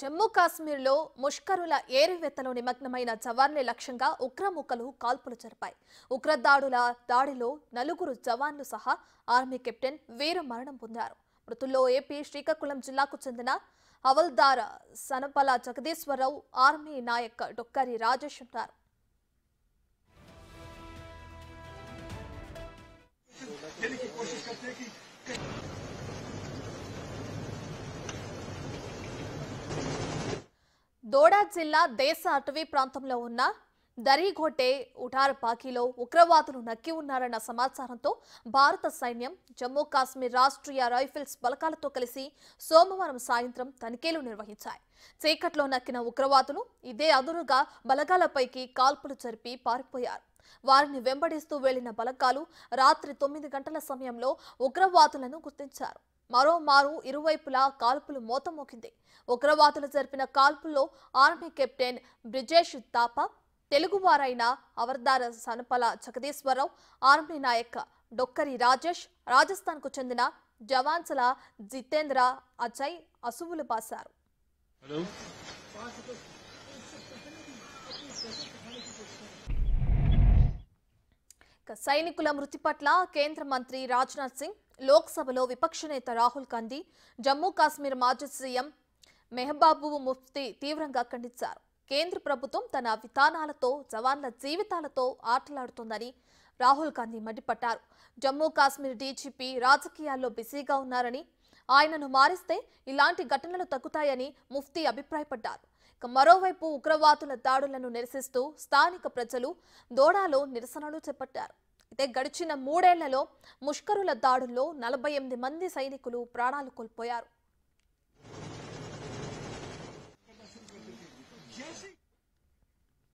జమ్మూ కాశ్మీర్లో ముష్కరుల ఏరివెత్తలో నిమగ్నమైన జవాన్లే లక్ష్యంగా ఉగ్రముఖలు కాల్పులు జరిపాయి ఉగ్రదాడుల దాడిలో నలుగురు జవాన్లు సహా ఆర్మీ కెప్టెన్ వీర మరణం పొందారు మృతుల్లో ఏపీ శ్రీకాకుళం జిల్లాకు చెందిన హవల్దార్ సనపల జగదీశ్వరరావు ఆర్మీ నాయక్ డొక్కరి రాజేష్ ఉన్నారు దోడా జిల్లా దేశ అటవీ ప్రాంతంలో ఉన్న దరీఘోటే పాకిలో ఉగ్రవాదులు నక్కి ఉన్నారన్న సమాచారంతో భారత సైన్యం జమ్మూ కాశ్మీర్ రాష్ట్రీయ రైఫిల్స్ బలకాలతో కలిసి సోమవారం సాయంత్రం తనిఖీలు నిర్వహించాయి చీకట్లో నక్కిన ఉగ్రవాదులు ఇదే అదునుగా బలగాలపైకి కాల్పులు జరిపి పారిపోయారు వారిని వెంబడిస్తూ వెళ్లిన బలగాలు రాత్రి తొమ్మిది గంటల సమయంలో ఉగ్రవాదులను గుర్తించారు మరోమారు ఇరువైపులా కాల్పులు మోతమోకింది ఉగ్రవాదులు జరిపిన కాల్పుల్లో ఆర్మీ కెప్టెన్ బ్రిజేష్ తాప తెలుగువారైన అవర్దార సనపల జగదీశ్వరరావు ఆర్మీ నాయక్ డొక్కరి రాజేష్ రాజస్థాన్కు చెందిన జవాన్సల జితేంద్ర అజయ్ అసువులు బాశారు సైనికుల మృతి పట్ల కేంద్ర మంత్రి రాజ్నాథ్ సింగ్ లోక్సభలో విపక్ష నేత రాహుల్ గాంధీ జమ్మూ కాశ్మీర్ మాజీ సీఎం మెహబాబు ముఫ్తి తీవ్రంగా ఖండించారు కేంద్ర ప్రభుత్వం తన విధానాలతో జవాన్ల జీవితాలతో ఆటలాడుతోందని రాహుల్ గాంధీ మండిపడ్డారు జమ్మూ కాశ్మీర్ డీజీపీ రాజకీయాల్లో బిజీగా ఉన్నారని ఆయనను మారిస్తే ఇలాంటి ఘటనలు తగ్గుతాయని ముఫ్తీ అభిప్రాయపడ్డారు ఇక మరోవైపు ఉగ్రవాదుల దాడులను నిరసిస్తూ స్థానిక ప్రజలు దోడాలో నిరసనలు చేపట్టారు అయితే గడిచిన మూడేళ్లలో ముష్కరుల దాడుల్లో నలభై ఎనిమిది మంది సైనికులు ప్రాణాలు కోల్పోయారు